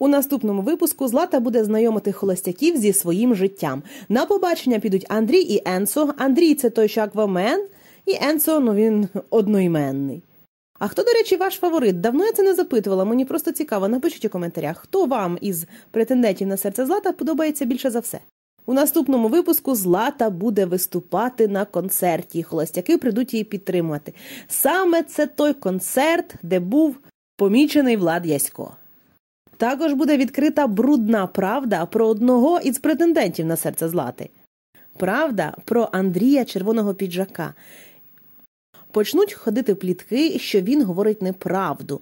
У наступному випуску Злата буде знайомити холостяків зі своїм життям. На побачення підуть Андрій і Енсо. Андрій це той, що аквамен, і Енсо, ну він одноіменний. А хто, до речі, ваш фаворит? Давно я це не запитувала. Мені просто цікаво. Напишіть у коментарях, хто вам із претендентів на серце Злата подобається більше за все. У наступному випуску Злата буде виступати на концерті. Холостяки прийдуть її підтримувати. Саме це той концерт, де був помічений Влад Ясько. Також буде відкрита брудна правда про одного із претендентів на серце злати. Правда про Андрія червоного піджака. Почнуть ходити плітки, що він говорить неправду,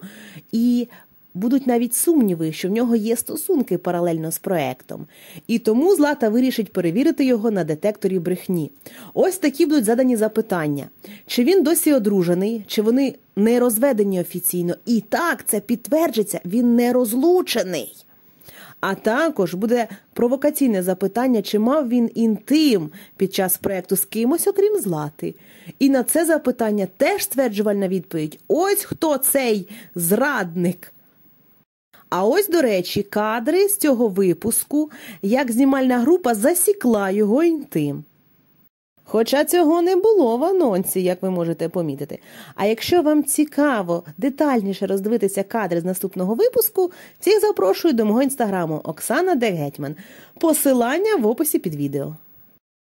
і будуть навіть сумніви, що в нього є стосунки паралельно з проектом. І тому Злата вирішить перевірити його на детекторі брехні. Ось такі будуть задані запитання: чи він досі одружений, чи вони не розведені офіційно. І так це підтверджується, він не розлучений. А також буде провокаційне запитання, чи мав він інтим під час проєкту з кимось, окрім злати. І на це запитання теж стверджувальна відповідь: ось хто цей зрадник. А ось, до речі, кадри з цього випуску, як знімальна група засікла його інтим. Хоча цього не було в анонсі, як ви можете помітити. А якщо вам цікаво детальніше роздивитися кадри з наступного випуску, всіх запрошую до мого інстаграму Оксана Дегетьман. Посилання в описі під відео.